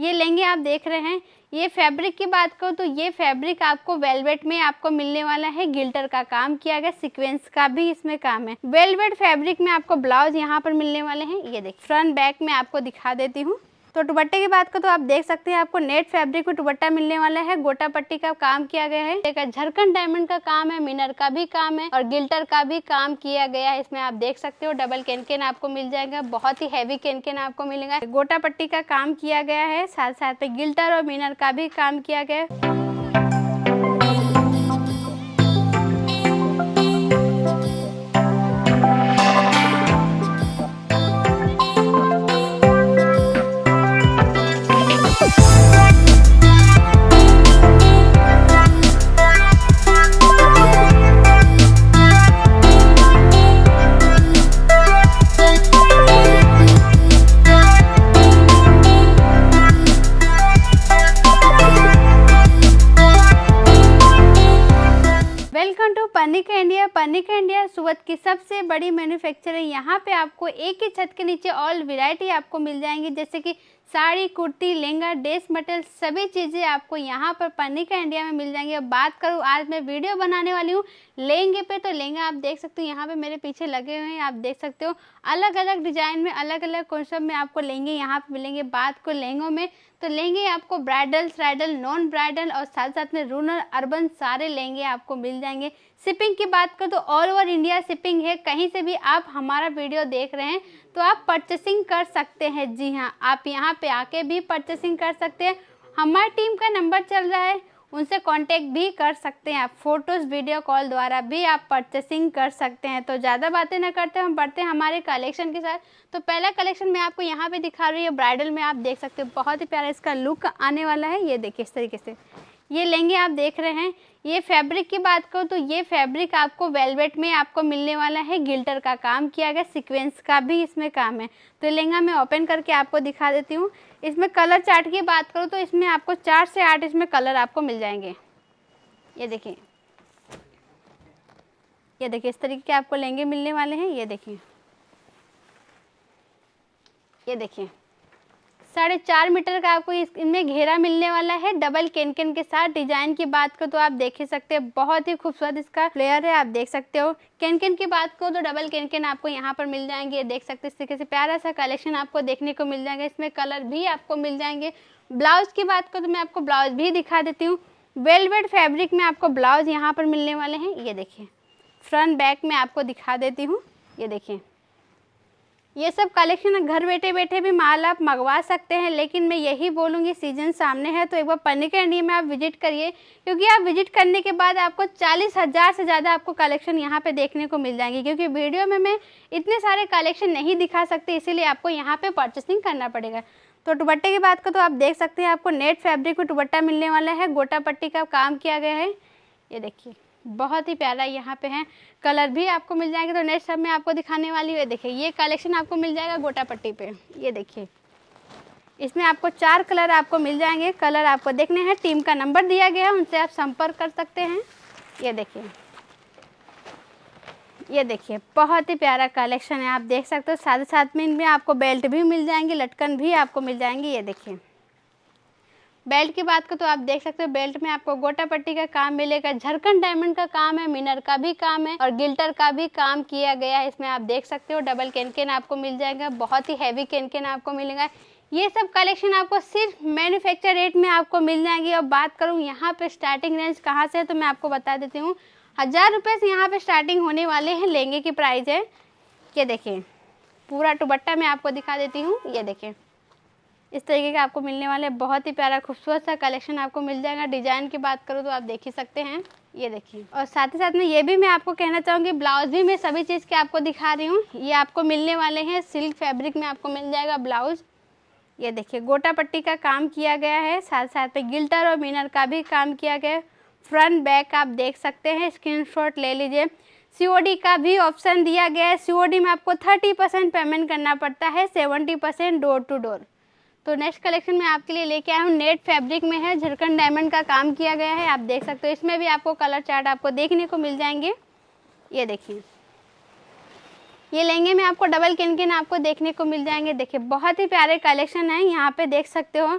ये लेंगे आप देख रहे हैं ये फैब्रिक की बात करो तो ये फैब्रिक आपको वेलवेट में आपको मिलने वाला है गिल्टर का काम किया गया सीक्वेंस का भी इसमें काम है वेलवेट फैब्रिक में आपको ब्लाउज यहाँ पर मिलने वाले हैं ये देख फ्रंट बैक में आपको दिखा देती हूँ तो दुपट्टे की बात करो तो आप देख सकते हैं आपको नेट फैब्रिक में दुपट्टा मिलने वाला है गोटा पट्टी का काम किया गया है एक झरखंड डायमंड का काम है मिनर का भी काम है और गिल्टर का भी काम किया गया है इसमें आप देख सकते हो डबल केनकेन आपको मिल जाएगा बहुत ही हैवी केनकेन आपको मिलेगा गोटा पट्टी का काम किया गया है साथ साथ में गिल्टर और मिनर का भी काम किया गया है वेलकम टू पनिक इंडिया पनिक इंडिया सूरत की सबसे बड़ी मैन्युफैक्चरर यहाँ पे आपको एक ही छत के नीचे ऑल वैरायटी आपको मिल जाएंगी जैसे कि साड़ी कुर्ती लहंगा ड्रेस मटेरियल सभी चीज़ें आपको यहाँ पर पन्नी का इंडिया में मिल जाएंगी अब बात करूँ आज मैं वीडियो बनाने वाली हूँ लहंगे पे तो लहंगा आप देख सकते हो यहाँ पे मेरे पीछे लगे हुए हैं आप देख सकते हो अलग अलग डिजाइन में अलग अलग कॉन्सेप्ट में आपको लहंगे यहाँ पे मिलेंगे बात को लहंगों में तो लहंगे आपको ब्राइडल स्राइडल नॉन ब्राइडल और साथ साथ में रूरल अर्बन सारे लहंगे आपको मिल जाएंगे शिपिंग की बात करें तो ऑल ओवर इंडिया शिपिंग है कहीं से भी आप हमारा वीडियो देख रहे हैं तो आप परचेसिंग कर सकते हैं जी हाँ आप यहाँ पे आके भी परचेसिंग कर सकते हैं हमारी टीम का नंबर चल रहा है उनसे कांटेक्ट भी कर सकते हैं आप फोटोज़ वीडियो कॉल द्वारा भी आप परचेसिंग कर सकते हैं तो ज़्यादा बातें ना करते हम बढ़ते हैं हमारे कलेक्शन के साथ तो पहला कलेक्शन मैं आपको यहाँ पे दिखा रही हूँ ब्राइडल में आप देख सकते हो बहुत ही प्यारा इसका लुक आने वाला है ये देखिए इस तरीके से ये लेंगे आप देख रहे हैं ये फैब्रिक की बात करो तो ये फैब्रिक आपको वेलवेट में आपको मिलने वाला है गिल्टर का काम किया गया सीक्वेंस का भी इसमें काम है तो लहंगा मैं ओपन करके आपको दिखा देती हूँ इसमें कलर चार्ट की बात करूँ तो इसमें आपको चार से आठ इसमें कलर आपको मिल जाएंगे ये देखिए ये देखिए इस तरीके के आपको लहंगे मिलने वाले हैं ये देखिए ये देखिए साढ़े चार मीटर का आपको इनमें घेरा मिलने वाला है डबल केनकेन के साथ डिजाइन की बात को तो आप देख ही सकते हैं बहुत ही खूबसूरत इसका फ्लेयर है आप देख सकते हो केनकेन की बात को तो डबल केनकेन आपको यहाँ पर मिल जाएंगे देख सकते इस तरीके से प्यारा सा कलेक्शन आपको देखने को मिल जाएगा इसमें कलर भी आपको मिल जाएंगे ब्लाउज की बात को तो मैं आपको ब्लाउज भी दिखा देती हूँ वेलवेड फैब्रिक में आपको ब्लाउज यहाँ पर मिलने वाले हैं ये देखिए फ्रंट बैक में आपको दिखा देती हूँ ये देखिए ये सब कलेक्शन घर बैठे बैठे भी माल आप मंगवा सकते हैं लेकिन मैं यही बोलूँगी सीजन सामने है तो एक बार पन्नी अंडी में आप विजिट करिए क्योंकि आप विजिट करने के बाद आपको चालीस हज़ार से ज़्यादा आपको कलेक्शन यहाँ पे देखने को मिल जाएंगे क्योंकि वीडियो में मैं इतने सारे कलेक्शन नहीं दिखा सकती इसीलिए आपको यहाँ पर परचेसिंग करना पड़ेगा तो दुपट्टे की बात को तो आप देख सकते हैं आपको नेट फैब्रिक में दुपट्टा मिलने वाला है गोटा पट्टी का काम किया गया है ये देखिए बहुत ही प्यारा यहाँ पे है कलर भी आपको मिल जाएगा तो नेक्स्ट सब में आपको दिखाने वाली है देखिए ये कलेक्शन आपको मिल जाएगा गोटा पट्टी पे ये देखिए इसमें आपको चार कलर आपको मिल जाएंगे कलर आपको देखने हैं टीम का नंबर दिया गया है उनसे आप संपर्क कर सकते हैं ये देखिए ये देखिए बहुत ही प्यारा कलेक्शन है आप देख सकते हो साथ साथ में इनमें आपको बेल्ट भी मिल जाएंगी लटकन भी आपको मिल जाएंगी ये देखिए बेल्ट की बात करें तो आप देख सकते हो बेल्ट में आपको गोटा पट्टी का काम मिलेगा झरकन डायमंड का काम है मिनर का भी काम है और गिल्टर का भी काम किया गया है इसमें आप देख सकते हो डबल कैनकेन आपको मिल जाएगा बहुत ही हैवी कैनकेन आपको मिलेगा ये सब कलेक्शन आपको सिर्फ मैन्युफैक्चर रेट में आपको मिल जाएगी और बात करूँ यहाँ पे स्टार्टिंग रेंज कहाँ से है तो मैं आपको बता देती हूँ हज़ार रुपये से यहाँ पे स्टार्टिंग होने वाले हैं लहंगे की प्राइस है ये देखें पूरा दुबट्टा मैं आपको दिखा देती हूँ ये देखें इस तरीके का आपको मिलने वाले बहुत ही प्यारा खूबसूरत सा कलेक्शन आपको मिल जाएगा डिजाइन की बात करूँ तो आप देख ही सकते हैं ये देखिए और साथ ही साथ में ये भी मैं आपको कहना चाहूँगी ब्लाउज भी मैं सभी चीज़ के आपको दिखा रही हूँ ये आपको मिलने वाले हैं सिल्क फैब्रिक में आपको मिल जाएगा ब्लाउज ये देखिए गोटा पट्टी का काम किया गया है साथ साथ में गिल्टर और मीनर का भी काम किया गया है फ्रंट बैक आप देख सकते हैं शॉट ले लीजिए सीओडी का भी ऑप्शन दिया गया है सीओडी में आपको थर्टी परसेंट पेमेंट करना पड़ता है seventy percent door to door तो नेक्स्ट कलेक्शन में आपके लिए लेके आया हूँ नेट फैब्रिक में है झरखंड डायमंड का काम किया गया है आप देख सकते हो इसमें भी आपको कलर चार्ट आपको देखने को मिल जाएंगे ये देखिए ये लहंगे में आपको डबल किन किन आपको देखने को मिल जाएंगे देखिए बहुत ही प्यारे कलेक्शन है यहाँ पे देख सकते हो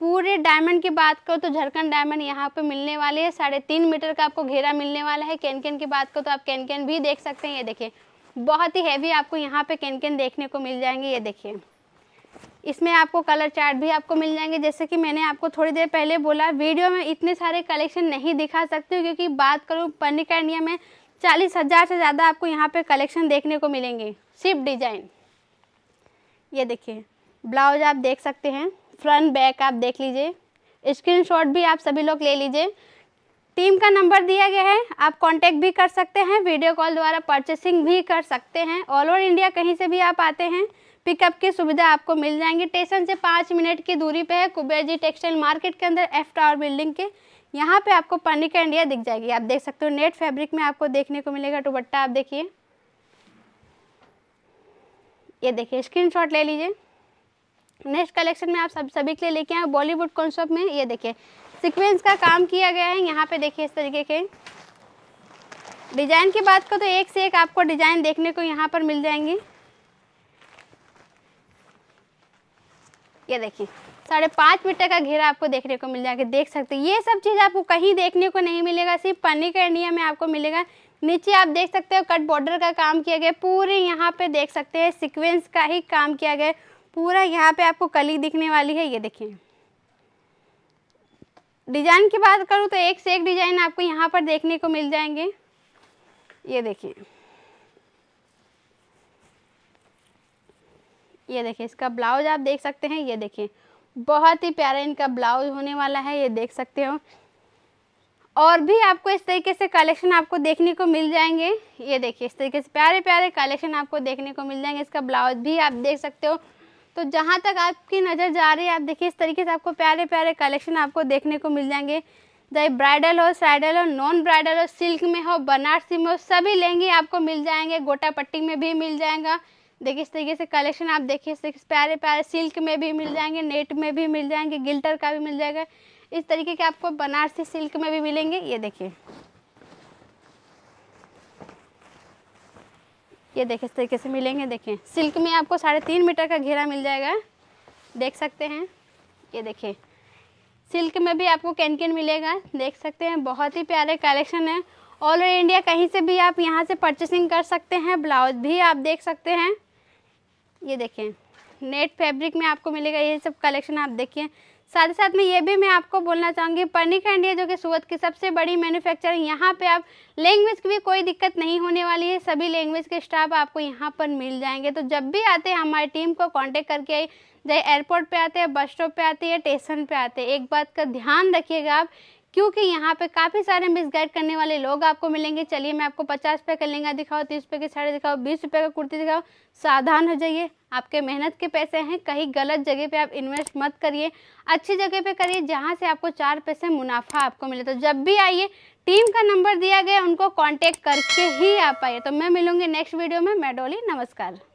पूरे डायमंड की बात करो तो झरखंड डायमंड यहाँ पे मिलने वाले है साढ़े तीन मीटर का आपको घेरा मिलने वाला है कैन की बात करो तो आप कैन भी देख सकते हैं ये देखिए बहुत ही हैवी आपको यहाँ पे कैन देखने को मिल जाएंगे ये देखिए इसमें आपको कलर चार्ट भी आपको मिल जाएंगे जैसे कि मैंने आपको थोड़ी देर पहले बोला वीडियो में इतने सारे कलेक्शन नहीं दिखा सकती हूँ क्योंकि बात करूँ पन्निका इंडिया में चालीस हज़ार से ज़्यादा आपको यहाँ पे कलेक्शन देखने को मिलेंगे सिर्फ डिजाइन ये देखिए ब्लाउज आप देख सकते हैं फ्रंट बैक आप देख लीजिए स्क्रीन भी आप सभी लोग ले लीजिए टीम का नंबर दिया गया है आप कॉन्टेक्ट भी कर सकते हैं वीडियो कॉल द्वारा परचेसिंग भी कर सकते हैं ऑल ओवर इंडिया कहीं से भी आप आते हैं पिकअप की सुविधा आपको मिल जाएंगी स्टेशन से पाँच मिनट की दूरी पे है कुबेर जी टेक्सटाइल मार्केट के अंदर एफ टावर बिल्डिंग के यहाँ पे आपको पानी का इंडिया दिख जाएगी आप देख सकते हो नेट फैब्रिक में आपको देखने को मिलेगा दुबट्टा आप देखिए ये देखिए स्क्रीन ले लीजिए नेक्स्ट कलेक्शन में आप सब सभी के लिए लेके आए बॉलीवुड कॉन्सेप्ट में ये देखिए सिक्वेंस का काम किया गया है यहाँ पे देखिए इस तरीके के डिज़ाइन की बात करो तो एक से एक आपको डिज़ाइन देखने को यहाँ पर मिल जाएंगी ये देखिए साढ़े पाँच मीटर का घेरा आपको देखने को मिल जाएगा देख सकते हैं ये सब चीज़ आपको कहीं देखने को नहीं मिलेगा सिर्फ पन्नी का में आपको मिलेगा नीचे आप देख सकते हो कट बॉर्डर का काम किया गया पूरे यहाँ पे देख सकते हैं सीक्वेंस का ही काम किया गया पूरा यहाँ पे आपको कली दिखने वाली है ये देखिए डिज़ाइन की बात करूँ तो एक से एक डिज़ाइन आपको यहाँ पर देखने को मिल जाएंगे ये देखिए ये देखें इसका ब्लाउज आप देख सकते हैं ये देखें बहुत ही प्यारा इनका ब्लाउज होने वाला है ये देख सकते हो और भी आपको इस तरीके से कलेक्शन आपको देखने को मिल जाएंगे ये देखिए इस तरीके से प्यारे प्यारे कलेक्शन आपको देखने को मिल जाएंगे इसका ब्लाउज भी आप देख सकते हो तो जहाँ तक आपकी नज़र जा रही है आप देखिए इस तरीके से आपको प्यारे प्यारे कलेक्शन आपको देखने को मिल जाएंगे चाहे ब्राइडल हो साइडल हो नॉन ब्राइडल हो सिल्क में हो बनारसी में हो सभी लहंगे आपको मिल जाएंगे गोटा पट्टी में भी मिल जाएगा देखिए इस तरीके से कलेक्शन आप देखिए प्यारे प्यारे सिल्क में भी मिल जाएंगे नेट में भी मिल जाएंगे गिल्टर का भी मिल जाएगा इस तरीके के आपको बनारसी सिल्क में भी मिलेंगे ये देखिए ये देखिए इस तरीके से मिलेंगे देखें सिल्क में आपको साढ़े तीन मीटर का घेरा मिल जाएगा देख सकते हैं ये देखिए सिल्क में भी आपको कैनकिन मिलेगा देख सकते हैं बहुत ही प्यारे कलेक्शन है ऑल ओवर इंडिया कहीं से भी आप यहाँ से परचेसिंग कर सकते हैं ब्लाउज भी आप देख सकते हैं ये देखें नेट फैब्रिक में आपको मिलेगा ये सब कलेक्शन आप देखिए साथ ही साथ में ये भी मैं आपको बोलना चाहूँगी पनी इंडिया जो कि सूरत की सबसे बड़ी मैन्युफैक्चर यहाँ पे आप लैंग्वेज की भी कोई दिक्कत नहीं होने वाली है सभी लैंग्वेज के स्टाफ आपको यहाँ पर मिल जाएंगे तो जब भी आते हैं हमारी टीम को कांटेक्ट करके आई चाहे एयरपोर्ट पे आते हैं बस स्टॉप पे आते हैं स्टेशन पे आते हैं एक बात का ध्यान रखिएगा आप क्योंकि यहाँ पे काफ़ी सारे गाइड करने वाले लोग आपको मिलेंगे चलिए मैं आपको पचास रुपये का लहंगा दिखाओ तीस रुपये की साड़ी दिखाओ बीस रुपये का कुर्ती दिखाओ सावधान हो जाइए आपके मेहनत के पैसे हैं कहीं गलत जगह पे आप इन्वेस्ट मत करिए अच्छी जगह पे करिए जहाँ से आपको चार पैसे मुनाफा आपको मिले तो जब भी आइए टीम का नंबर दिया गया उनको कॉन्टेक्ट करके ही आप आइए तो मैं मिलूंगी नेक्स्ट वीडियो में मैडोली नमस्कार